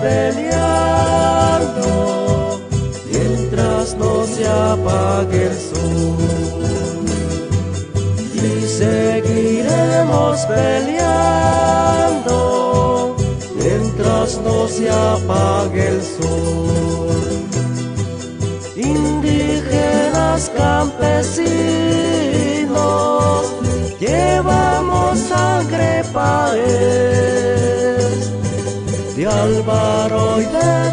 peleando mientras no se apague el sol. Y seguiremos peleando mientras no se apague el sol. Indígenas campesinos, llevamos sangre para él.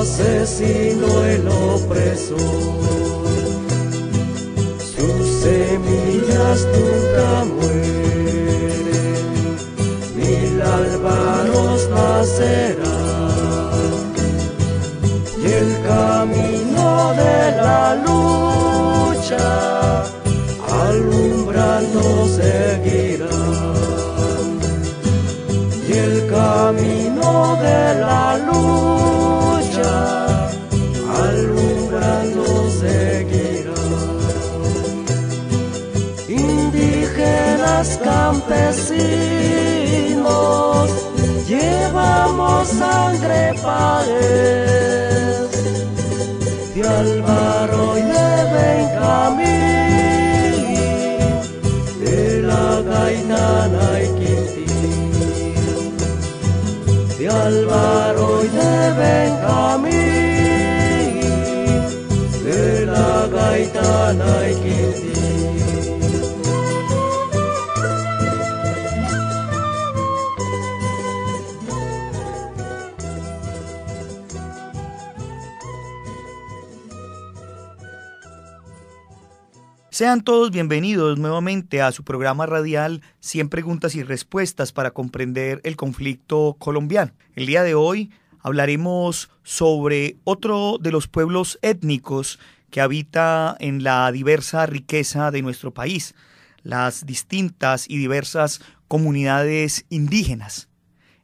asesino el opresor. Sus semillas nunca mueren, mil álvaros nacerán, y el camino de la lucha alumbrando seguirá. Y el camino de la lucha nos llevamos sangre pares de Álvaro y de Benjamín, de la Gainana y Quintín, de Álvaro y de Benjamín, de la Gaitana y Quintín. Sean todos bienvenidos nuevamente a su programa radial 100 preguntas y respuestas para comprender el conflicto colombiano. El día de hoy hablaremos sobre otro de los pueblos étnicos que habita en la diversa riqueza de nuestro país, las distintas y diversas comunidades indígenas.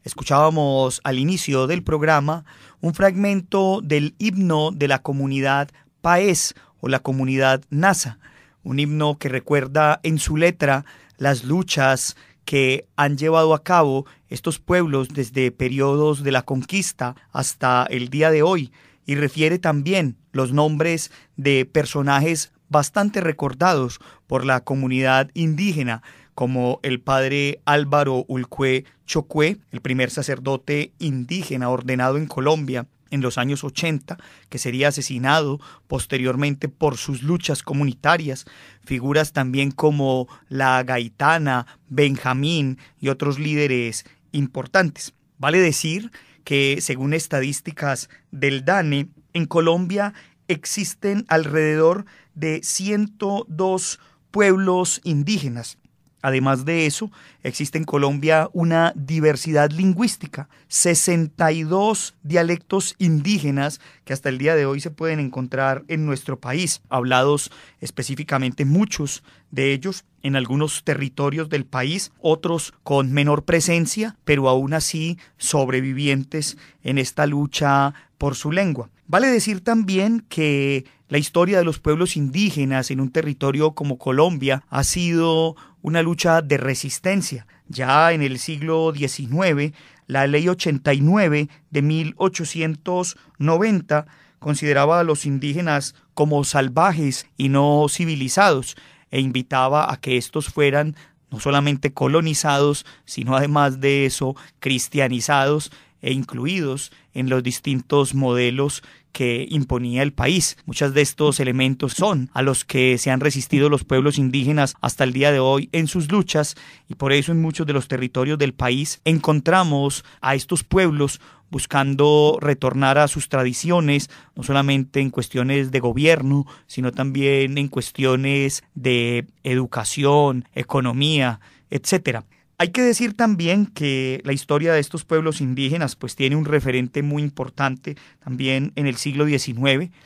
Escuchábamos al inicio del programa un fragmento del himno de la comunidad Paez o la comunidad NASA, un himno que recuerda en su letra las luchas que han llevado a cabo estos pueblos desde periodos de la conquista hasta el día de hoy y refiere también los nombres de personajes bastante recordados por la comunidad indígena, como el padre Álvaro Ulcue Chocue, el primer sacerdote indígena ordenado en Colombia, en los años 80, que sería asesinado posteriormente por sus luchas comunitarias, figuras también como la Gaitana, Benjamín y otros líderes importantes. Vale decir que según estadísticas del DANE, en Colombia existen alrededor de 102 pueblos indígenas, Además de eso, existe en Colombia una diversidad lingüística, 62 dialectos indígenas que hasta el día de hoy se pueden encontrar en nuestro país, hablados específicamente muchos de ellos en algunos territorios del país, otros con menor presencia, pero aún así sobrevivientes en esta lucha por su lengua. Vale decir también que la historia de los pueblos indígenas en un territorio como Colombia ha sido una lucha de resistencia. Ya en el siglo XIX, la ley 89 de 1890 consideraba a los indígenas como salvajes y no civilizados e invitaba a que estos fueran no solamente colonizados, sino además de eso cristianizados e incluidos en los distintos modelos que imponía el país. Muchos de estos elementos son a los que se han resistido los pueblos indígenas hasta el día de hoy en sus luchas y por eso en muchos de los territorios del país encontramos a estos pueblos buscando retornar a sus tradiciones, no solamente en cuestiones de gobierno, sino también en cuestiones de educación, economía, etcétera. Hay que decir también que la historia de estos pueblos indígenas pues tiene un referente muy importante también en el siglo XIX,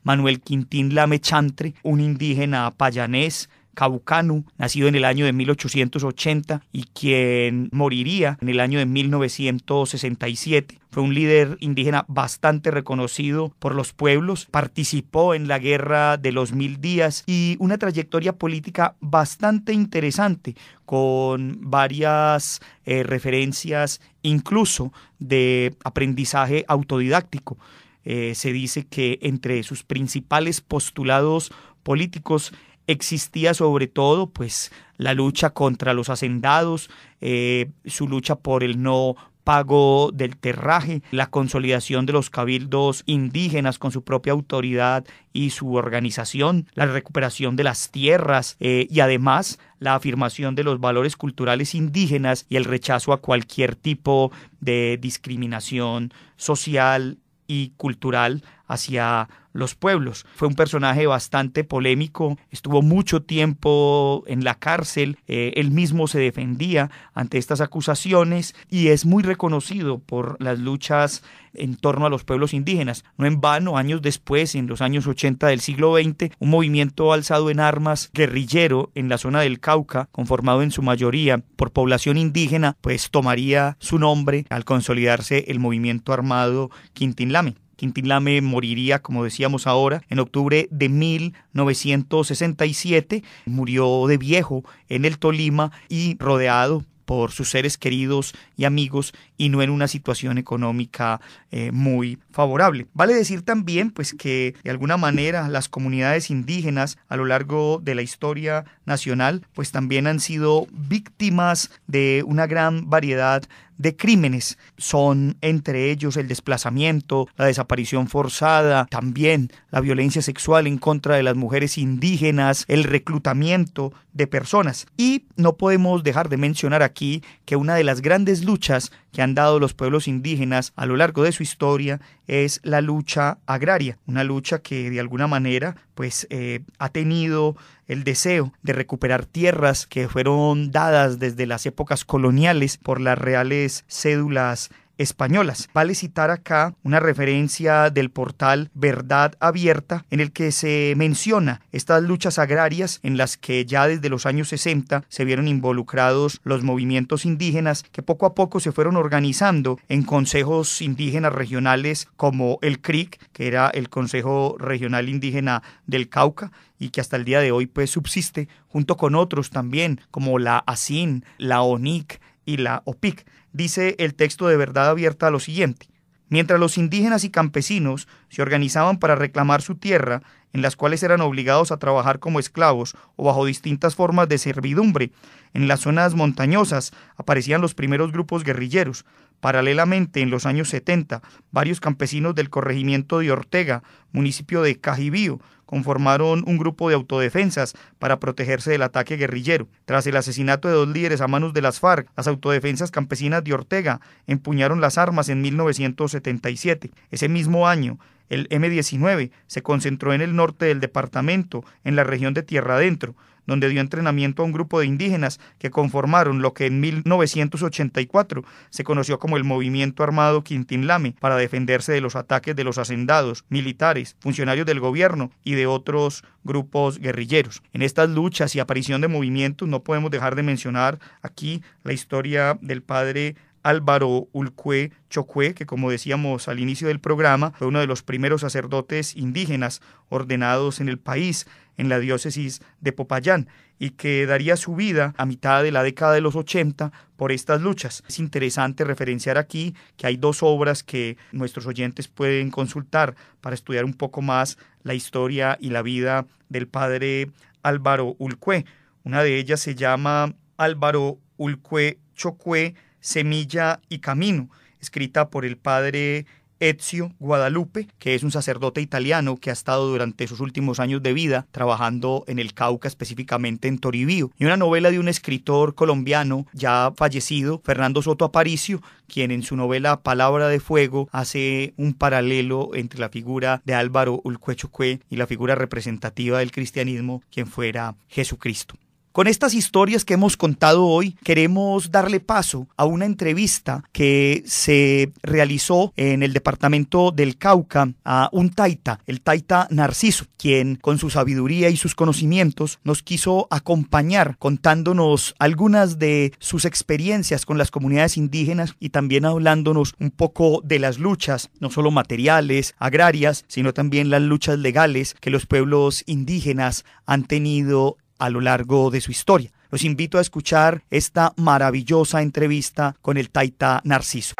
Manuel Quintín Chantre, un indígena payanés Cabucanu, nacido en el año de 1880 y quien moriría en el año de 1967. Fue un líder indígena bastante reconocido por los pueblos, participó en la Guerra de los Mil Días y una trayectoria política bastante interesante con varias eh, referencias incluso de aprendizaje autodidáctico. Eh, se dice que entre sus principales postulados políticos existía sobre todo pues la lucha contra los hacendados, eh, su lucha por el no pago del terraje, la consolidación de los cabildos indígenas con su propia autoridad y su organización, la recuperación de las tierras eh, y además la afirmación de los valores culturales indígenas y el rechazo a cualquier tipo de discriminación social y cultural hacia los pueblos. Fue un personaje bastante polémico, estuvo mucho tiempo en la cárcel, eh, él mismo se defendía ante estas acusaciones y es muy reconocido por las luchas en torno a los pueblos indígenas. No en vano, años después, en los años 80 del siglo XX, un movimiento alzado en armas guerrillero en la zona del Cauca, conformado en su mayoría por población indígena, pues tomaría su nombre al consolidarse el movimiento armado Quintin Lame. Quintín moriría, como decíamos ahora, en octubre de 1967. Murió de viejo en el Tolima y rodeado por sus seres queridos y amigos y no en una situación económica eh, muy favorable. Vale decir también pues que de alguna manera las comunidades indígenas a lo largo de la historia nacional pues también han sido víctimas de una gran variedad de crímenes. Son entre ellos el desplazamiento, la desaparición forzada, también la violencia sexual en contra de las mujeres indígenas, el reclutamiento de personas. Y no podemos dejar de mencionar aquí que una de las grandes luchas que han dado los pueblos indígenas a lo largo de su historia es la lucha agraria, una lucha que de alguna manera pues eh, ha tenido el deseo de recuperar tierras que fueron dadas desde las épocas coloniales por las reales cédulas españolas. Vale citar acá una referencia del portal Verdad Abierta en el que se menciona estas luchas agrarias en las que ya desde los años 60 se vieron involucrados los movimientos indígenas que poco a poco se fueron organizando en consejos indígenas regionales como el CRIC, que era el Consejo Regional Indígena del Cauca, y que hasta el día de hoy pues subsiste junto con otros también como la ASIN, la ONIC y la OPIC dice el texto de verdad abierta lo siguiente. Mientras los indígenas y campesinos se organizaban para reclamar su tierra, en las cuales eran obligados a trabajar como esclavos o bajo distintas formas de servidumbre. En las zonas montañosas aparecían los primeros grupos guerrilleros. Paralelamente, en los años 70, varios campesinos del corregimiento de Ortega, municipio de Cajibío, conformaron un grupo de autodefensas para protegerse del ataque guerrillero. Tras el asesinato de dos líderes a manos de las FARC, las autodefensas campesinas de Ortega empuñaron las armas en 1977. Ese mismo año, el M-19 se concentró en el norte del departamento, en la región de Tierra Adentro, donde dio entrenamiento a un grupo de indígenas que conformaron lo que en 1984 se conoció como el Movimiento Armado Quintín Lame para defenderse de los ataques de los hacendados, militares, funcionarios del gobierno y de otros grupos guerrilleros. En estas luchas y aparición de movimientos no podemos dejar de mencionar aquí la historia del padre Álvaro Ulcue Chocue, que como decíamos al inicio del programa, fue uno de los primeros sacerdotes indígenas ordenados en el país, en la diócesis de Popayán, y que daría su vida a mitad de la década de los 80 por estas luchas. Es interesante referenciar aquí que hay dos obras que nuestros oyentes pueden consultar para estudiar un poco más la historia y la vida del padre Álvaro Ulcue. Una de ellas se llama Álvaro Ulcue Chocue, Semilla y Camino, escrita por el padre Ezio Guadalupe, que es un sacerdote italiano que ha estado durante sus últimos años de vida trabajando en el Cauca, específicamente en Toribío, y una novela de un escritor colombiano ya fallecido, Fernando Soto Aparicio, quien en su novela Palabra de Fuego hace un paralelo entre la figura de Álvaro Ulcuechucue y la figura representativa del cristianismo, quien fuera Jesucristo. Con estas historias que hemos contado hoy, queremos darle paso a una entrevista que se realizó en el departamento del Cauca a un taita, el taita Narciso, quien con su sabiduría y sus conocimientos nos quiso acompañar contándonos algunas de sus experiencias con las comunidades indígenas y también hablándonos un poco de las luchas, no solo materiales, agrarias, sino también las luchas legales que los pueblos indígenas han tenido a lo largo de su historia. Los invito a escuchar esta maravillosa entrevista con el taita Narciso.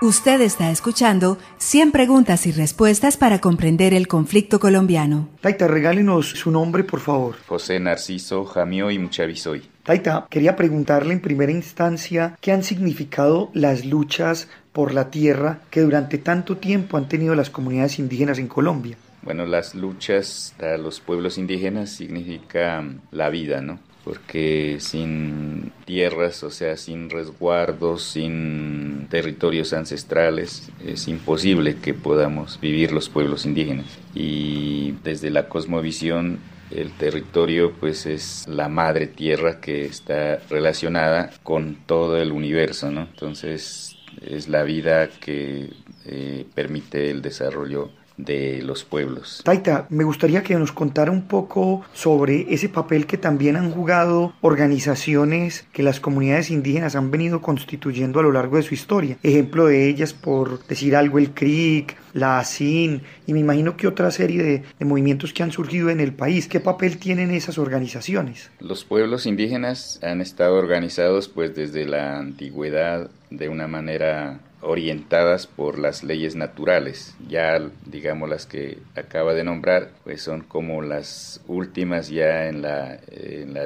Usted está escuchando 100 preguntas y respuestas para comprender el conflicto colombiano. Taita, regálenos su nombre, por favor. José Narciso Jamio y Muchavisoy. Taita, quería preguntarle en primera instancia qué han significado las luchas por la tierra que durante tanto tiempo han tenido las comunidades indígenas en Colombia. Bueno, las luchas a los pueblos indígenas significa la vida, ¿no? Porque sin tierras, o sea, sin resguardos, sin territorios ancestrales, es imposible que podamos vivir los pueblos indígenas. Y desde la cosmovisión el territorio pues es la madre tierra que está relacionada con todo el universo, ¿no? Entonces es la vida que eh, permite el desarrollo de los pueblos. Taita, me gustaría que nos contara un poco sobre ese papel que también han jugado organizaciones que las comunidades indígenas han venido constituyendo a lo largo de su historia. Ejemplo de ellas, por decir algo, el CRIC, la ASIN y me imagino que otra serie de, de movimientos que han surgido en el país. ¿Qué papel tienen esas organizaciones? Los pueblos indígenas han estado organizados pues desde la antigüedad de una manera orientadas por las leyes naturales. Ya digamos las que acaba de nombrar, pues son como las últimas ya en la,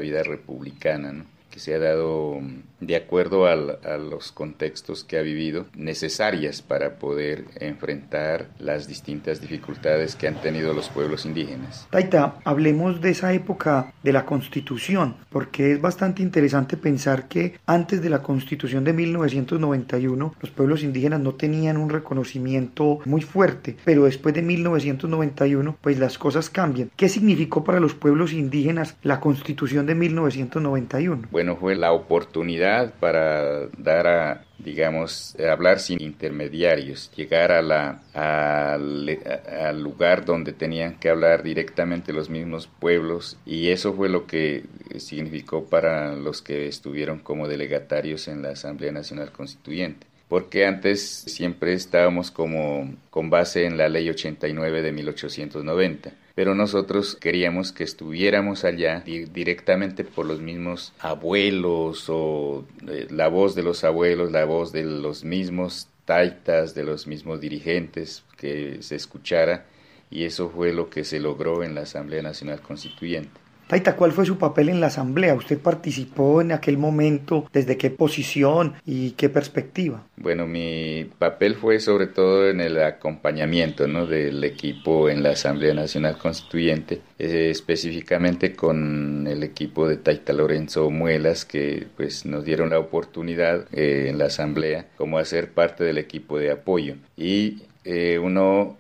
vida republicana, que se ha dado mm, de acuerdo a los contextos que ha vivido, necesarias para poder enfrentar las distintas dificultades que han tenido los pueblos indígenas. Taita, hablemos de esa época de la Constitución, porque es bastante interesante pensar que antes de la Constitución de 1991 los pueblos indígenas no tenían un reconocimiento muy fuerte, pero después de 1991 pues las cosas cambian. ¿Qué significó para los pueblos indígenas la Constitución de 1991? Bueno, fue la oportunidad para dar a, digamos, eh, hablar sin intermediarios, llegar a la, al, lugar donde tenían que hablar directamente los mismos pueblos y eso fue lo que significó para los que estuvieron como delegatarios en la Asamblea Nacional Constituyente porque antes siempre estábamos como con base en la ley 89 de 1890 pero nosotros queríamos que estuviéramos allá directamente por los mismos abuelos o eh, la voz de los abuelos, la voz de los mismos taitas, de los mismos dirigentes, que se escuchara y eso fue lo que se logró en la Asamblea Nacional Constituyente. Taita, ¿cuál fue su papel en la Asamblea? ¿Usted participó en aquel momento? ¿Desde qué posición y qué perspectiva? Bueno, mi papel fue sobre todo en el acompañamiento ¿no? del equipo en la Asamblea Nacional Constituyente, eh, específicamente con el equipo de Taita Lorenzo Muelas, que pues, nos dieron la oportunidad eh, en la Asamblea como hacer parte del equipo de apoyo. Y eh, uno,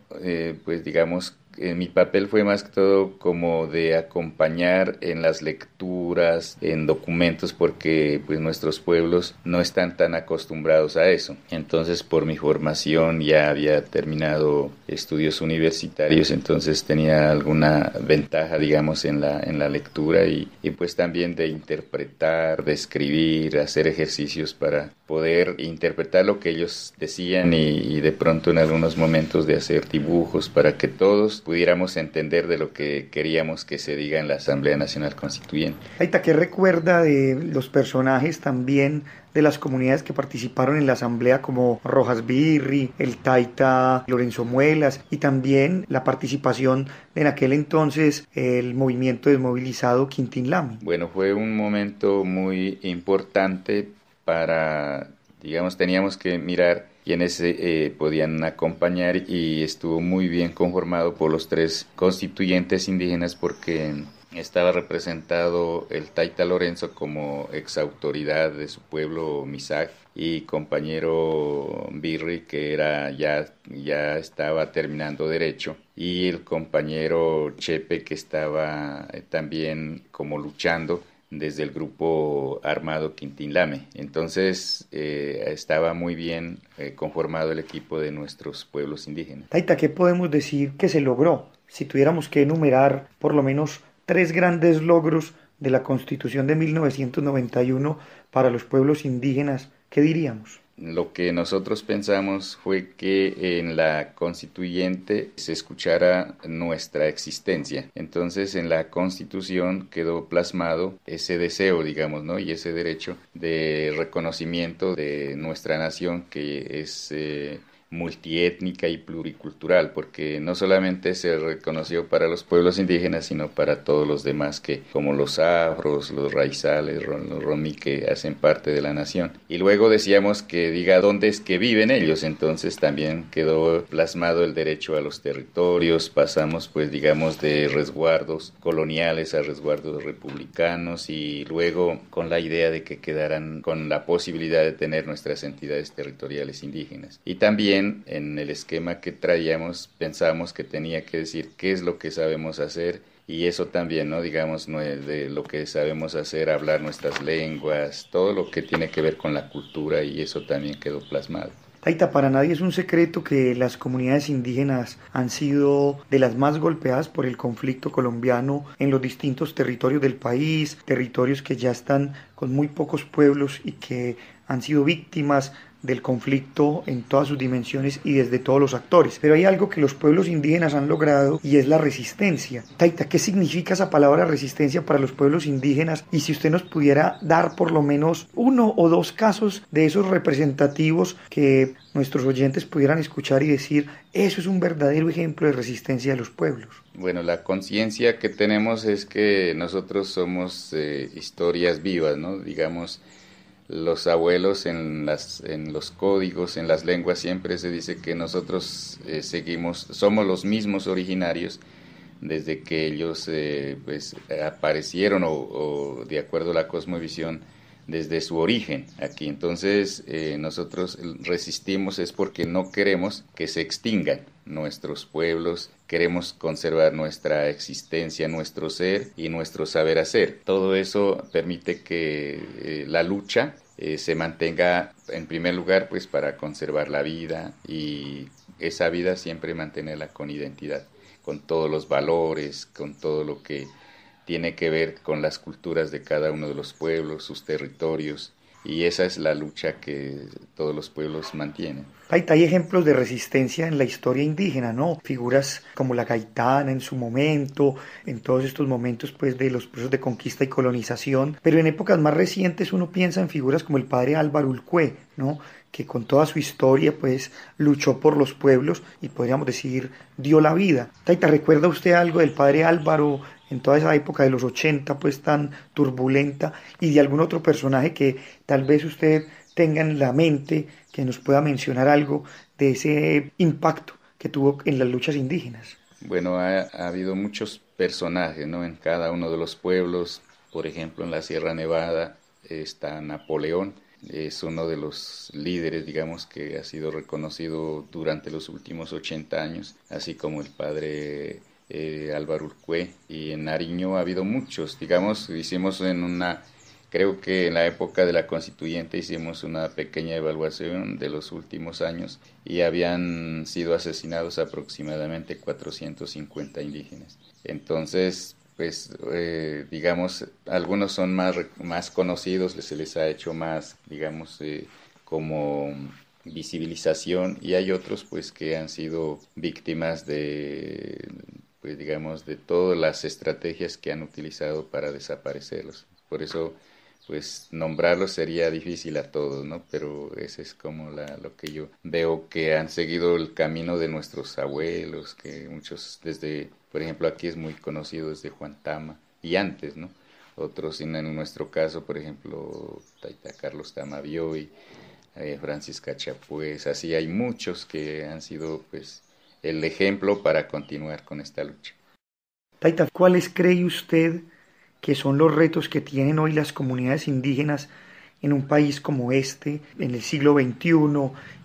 pues digamos, eh, mi papel fue más que todo como de acompañar en las lecturas, en documentos, porque pues nuestros pueblos no están tan acostumbrados a eso. Entonces por mi formación ya había terminado estudios universitarios, entonces tenía alguna ventaja, digamos, en la, en la lectura y, y pues también de interpretar, de escribir, hacer ejercicios para poder interpretar lo que ellos decían y, y de pronto en algunos momentos de hacer dibujos para que todos pudiéramos entender de lo que queríamos que se diga en la Asamblea Nacional Constituyente. Aita, ¿qué recuerda de los personajes también de las comunidades que participaron en la asamblea como Rojas Birri, el Taita Lorenzo Muelas y también la participación en aquel entonces el movimiento desmovilizado Quintín Lami. Bueno, fue un momento muy importante para, digamos, teníamos que mirar quienes eh, eh, podían acompañar y estuvo muy bien conformado por los tres constituyentes indígenas porque estaba representado el Taita Lorenzo como ex autoridad de su pueblo Misag y compañero Birri que era ya, ya estaba terminando derecho y el compañero Chepe que estaba eh, también como luchando desde el grupo armado Quintín Lame. Entonces eh, estaba muy bien eh, conformado el equipo de nuestros pueblos indígenas. Taita, ¿qué podemos decir que se logró? Si tuviéramos que enumerar por lo menos tres grandes logros de la Constitución de 1991 para los pueblos indígenas, ¿qué diríamos? lo que nosotros pensamos fue que en la constituyente se escuchara nuestra existencia. Entonces en la constitución quedó plasmado ese deseo, digamos, ¿no? Y ese derecho de reconocimiento de nuestra nación que es... Eh, multietnica y pluricultural, porque no solamente se reconoció para los pueblos indígenas, sino para todos los demás que, como los afros, los raizales, los romí, que hacen parte de la nación. Y luego decíamos que diga dónde es que viven ellos, entonces también quedó plasmado el derecho a los territorios, pasamos pues digamos de resguardos coloniales a resguardos republicanos y luego con la idea de que quedaran con la posibilidad de tener nuestras entidades territoriales indígenas. Y también en el esquema que traíamos, pensábamos que tenía que decir qué es lo que sabemos hacer y eso también, ¿no? Digamos, de lo que sabemos hacer, hablar nuestras lenguas, todo lo que tiene que ver con la cultura y eso también quedó plasmado. Taita, para nadie es un secreto que las comunidades indígenas han sido de las más golpeadas por el conflicto colombiano en los distintos territorios del país, territorios que ya están con muy pocos pueblos y que han sido víctimas del conflicto en todas sus dimensiones y desde todos los actores. Pero hay algo que los pueblos indígenas han logrado y es la resistencia. Taita, ¿qué significa esa palabra resistencia para los pueblos indígenas? Y si usted nos pudiera dar por lo menos uno o dos casos de esos representativos que nuestros oyentes pudieran escuchar y decir, eso es un verdadero ejemplo de resistencia de los pueblos. Bueno, la conciencia que tenemos es que nosotros somos eh, historias vivas, ¿no? Digamos, los abuelos en, las, en los códigos, en las lenguas, siempre se dice que nosotros eh, seguimos, somos los mismos originarios desde que ellos eh, pues, aparecieron o, de acuerdo a la cosmovisión desde su origen aquí. Entonces eh, nosotros resistimos es porque no queremos que se extingan nuestros pueblos, queremos conservar nuestra existencia, nuestro ser y nuestro saber hacer. Todo eso permite que la lucha eh, se mantenga en primer lugar pues para conservar la vida y esa vida siempre mantenerla con identidad, con todos los valores, con todo lo que tiene que ver con las culturas de cada uno de los pueblos, sus territorios, y esa es la lucha que todos los pueblos mantienen. Hay, hay, ejemplos de resistencia en la historia indígena, ¿no? Figuras como la gaitana en su momento, en todos estos momentos pues de los procesos de conquista y colonización, pero en épocas más recientes uno piensa en figuras como el padre Álvaro Ulcué, ¿no? que con toda su historia pues luchó por los pueblos y podríamos decir dio la vida. Taita, ¿recuerda usted algo del padre Álvaro en toda esa época de los 80, pues tan turbulenta, y de algún otro personaje que tal vez usted tenga en la mente que nos pueda mencionar algo de ese impacto que tuvo en las luchas indígenas. Bueno, ha, habido muchos personajes, ¿no? En cada uno de los pueblos, por ejemplo, en la Sierra Nevada está Napoleón, es uno de los líderes, digamos, que ha sido reconocido durante los últimos 80 años, así como el padre eh, Urcue y en Nariño ha habido muchos. Digamos, hicimos en una, creo que en la época de la constituyente hicimos una pequeña evaluación de los últimos años y habían sido asesinados aproximadamente 450 indígenas. Entonces, pues eh, digamos, algunos son más, más conocidos, se les ha hecho más, digamos, eh, como visibilización y hay otros pues que han sido víctimas de pues digamos, de todas las estrategias que han utilizado para desaparecerlos. Por eso, pues nombrarlos sería difícil a todos, ¿no? Pero ese es como la, lo que yo veo que han seguido el camino de nuestros abuelos, que muchos desde, por ejemplo, aquí es muy conocido desde Juan Tama y antes, ¿no? Otros, en nuestro caso, por ejemplo, Taita Carlos Tamavioy, eh, Francisca Chapués, así hay muchos que han sido, pues, el ejemplo para continuar con esta lucha. Taita, ¿cuáles cree usted que son los retos que tienen hoy las comunidades indígenas en un país como este, en el siglo XXI,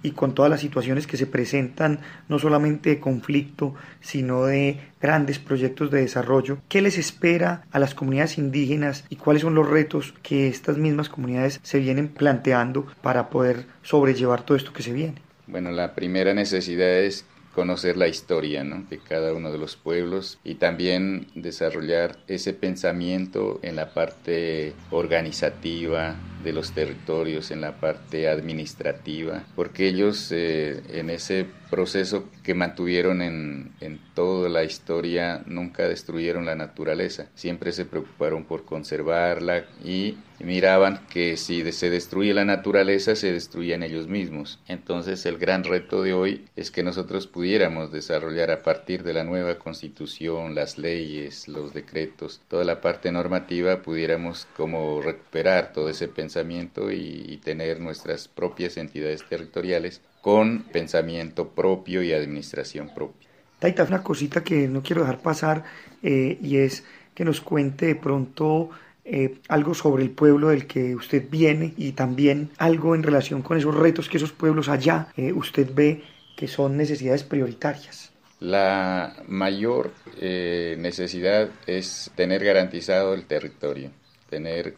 y con todas las situaciones que se presentan, no solamente de conflicto, sino de grandes proyectos de desarrollo. ¿Qué les espera a las comunidades indígenas y cuáles son los retos que estas mismas comunidades se vienen planteando para poder sobrellevar todo esto que se viene? Bueno, la primera necesidad es conocer la historia de cada uno de los pueblos y también desarrollar ese pensamiento en la parte organizativa de los territorios, en la parte administrativa, porque ellos eh, en ese proceso que mantuvieron en, toda la historia, nunca destruyeron la naturaleza, siempre se preocuparon por conservarla y miraban que si se destruye la naturaleza, se destruían ellos mismos. Entonces el gran reto de hoy es que nosotros pudiéramos desarrollar a partir de la nueva constitución, las leyes, los decretos, toda la parte normativa, pudiéramos como recuperar todo ese pensamiento y tener nuestras propias entidades territoriales con pensamiento propio y administración propia. Taita, una cosita que no quiero dejar pasar eh, y es que nos cuente de pronto eh, algo sobre el pueblo del que usted viene y también algo en relación con esos retos que esos pueblos allá eh, usted ve que son necesidades prioritarias. La mayor necesidad es tener garantizado el territorio, tener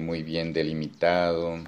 muy bien delimitado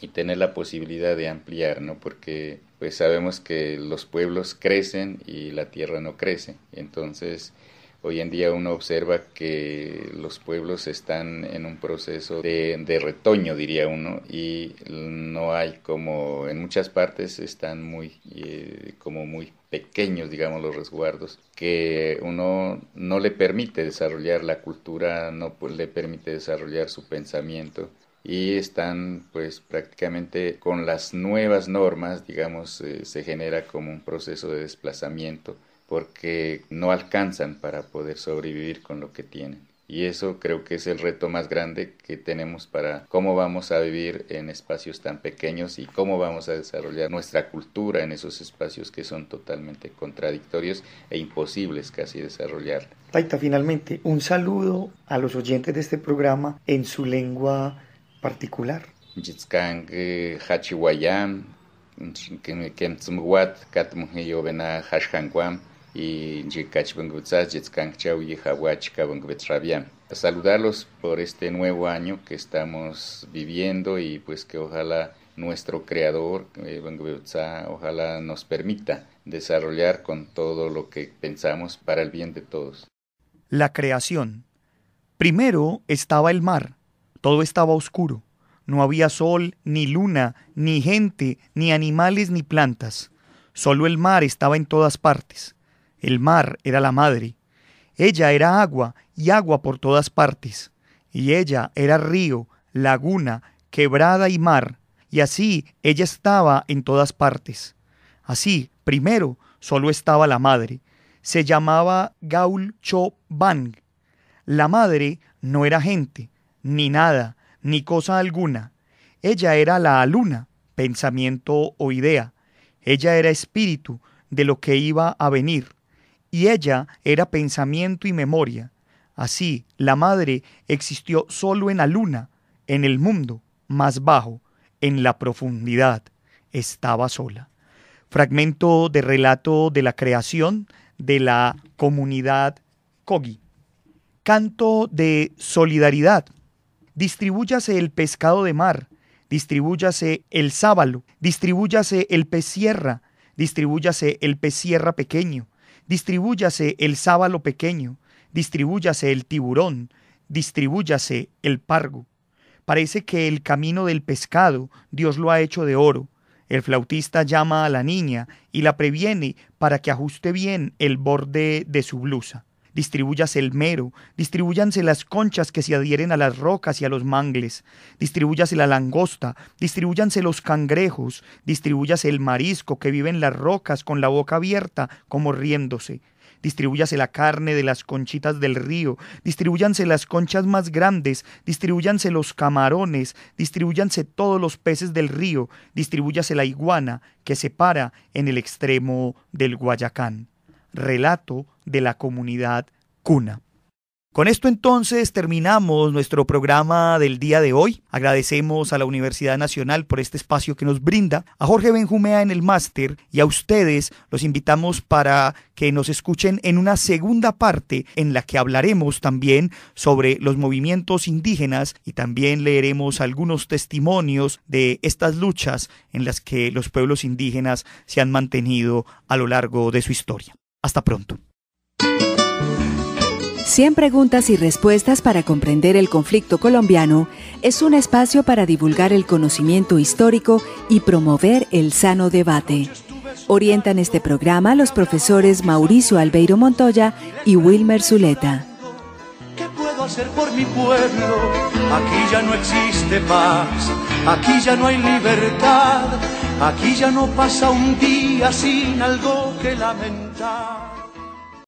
y tener la posibilidad de ampliar, ¿no? Porque pues sabemos que los pueblos crecen y la tierra no crece. Entonces, hoy en día uno observa que los pueblos están en un proceso de, de, retoño, diría uno, y no hay como en muchas partes están muy eh, como muy pequeños, digamos, los resguardos, que uno no le permite desarrollar la cultura, no pues, le permite desarrollar su pensamiento y están pues prácticamente con las nuevas normas, digamos, eh, se genera como un proceso de desplazamiento porque no alcanzan para poder sobrevivir con lo que tienen. Y eso creo que es el reto más grande que tenemos para cómo vamos a vivir en espacios tan pequeños y cómo vamos a desarrollar nuestra cultura en esos espacios que son totalmente contradictorios e imposibles casi desarrollar. Taita, finalmente, un saludo a los oyentes de este programa en su lengua particular. Eh, Saludarlos por este nuevo año que estamos viviendo y pues que ojalá nuestro creador, eh, ojalá nos permita desarrollar con todo lo que pensamos para el bien de todos. La creación. Primero estaba el mar todo estaba oscuro. No había sol, ni luna, ni gente, ni animales, ni plantas. Solo el mar estaba en todas partes. El mar era la madre. Ella era agua y agua por todas partes. Y ella era río, laguna, quebrada y mar. Y así ella estaba en todas partes. Así, primero, solo estaba la madre. Se llamaba Gaul Cho Bang. La madre no era gente, ni nada, ni cosa alguna. Ella era la luna, pensamiento o idea. Ella era espíritu de lo que iba a venir. Y ella era pensamiento y memoria. Así, la madre existió solo en la luna, en el mundo más bajo, en la profundidad. Estaba sola. Fragmento de relato de la creación de la comunidad Kogi. Canto de solidaridad distribúyase el pescado de mar, distribúyase el sábalo, distribúyase el pez sierra, distribúyase el pez sierra pequeño, distribúyase el sábalo pequeño, distribúyase el tiburón, distribúyase el pargo. Parece que el camino del pescado Dios lo ha hecho de oro. El flautista llama a la niña y la previene para que ajuste bien el borde de su blusa distribúyase el mero, distribúyanse las conchas que se adhieren a las rocas y a los mangles, distribúyase la langosta, distribúyanse los cangrejos, distribúyase el marisco que vive en las rocas con la boca abierta como riéndose. Distribúyase la carne de las conchitas del río, distribúyanse las conchas más grandes, distribúyanse los camarones, distribúyanse todos los peces del río, distribúyase la iguana que se para en el extremo del Guayacán relato de la comunidad cuna. Con esto entonces terminamos nuestro programa del día de hoy. Agradecemos a la Universidad Nacional por este espacio que nos brinda, a Jorge Benjumea en el máster y a ustedes los invitamos para que nos escuchen en una segunda parte en la que hablaremos también sobre los movimientos indígenas y también leeremos algunos testimonios de estas luchas en las que los pueblos indígenas se han mantenido a lo largo de su historia. Hasta pronto. 100 preguntas y respuestas para comprender el conflicto colombiano es un espacio para divulgar el conocimiento histórico y promover el sano debate. Orientan este programa los profesores Mauricio Albeiro Montoya y Wilmer Zuleta. ¿Qué puedo hacer por mi pueblo? Aquí ya no existe paz, aquí ya no hay libertad Aquí ya no pasa un día sin algo que lamentar.